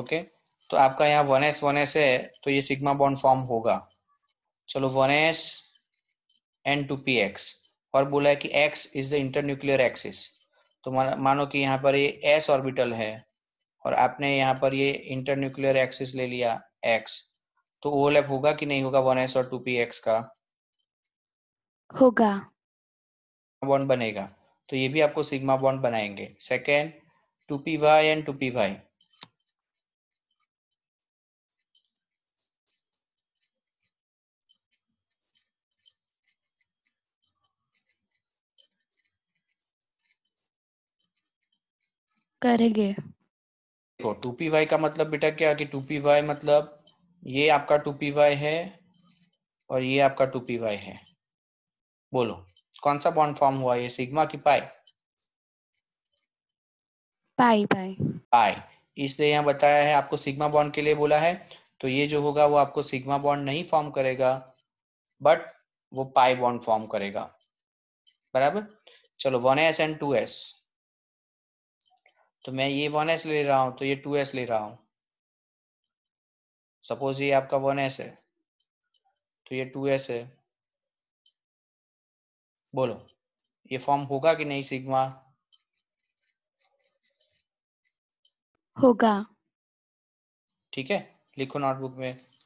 okay तो आपका यहाँ वन एस वन एस है तो ये सिग्मा बॉन्ड फॉर्म होगा चलो one S and two P X और बोला है कि X is the internuclear axis तो मानो कि यहाँ पर ये एस ऑर्बिटल है और आपने यहाँ पर ये इंटर न्यूक्लियर एक्सिस ले लिया एक्स तो ओवरलैप होगा कि नहीं होगा वन एस और टू पी एक्स का होगा बॉन्ड बनेगा तो ये भी आपको सिग्मा बॉन्ड बनाएंगे second two P Y and two P Y करेंगे देखो टू पी वाई का मतलब बेटा क्या कि टू पी वाई मतलब ये आपका टू पी वाई है और ये आपका टू पी वाई है बोलो कौन सा बॉन्ड फॉर्म हुआ ये सिग्मा की पाई पाई पाई पाई इसलिए यहाँ बताया है आपको सिग्मा बॉन्ड के लिए बोला है तो ये जो होगा वो आपको सिग्मा बॉन्ड नहीं फॉर्म करेगा बट वो पाई बॉन्ड फॉर्म करेगा बराबर चलो one S and two S तो मैं ये वन एस ले रहा हूं तो ये टू एस ले रहा हूं सपोज ये आपका वन एस है तो ये टू एस है बोलो ये फॉर्म होगा कि नहीं सिग्मा होगा ठीक है लिखो नोटबुक में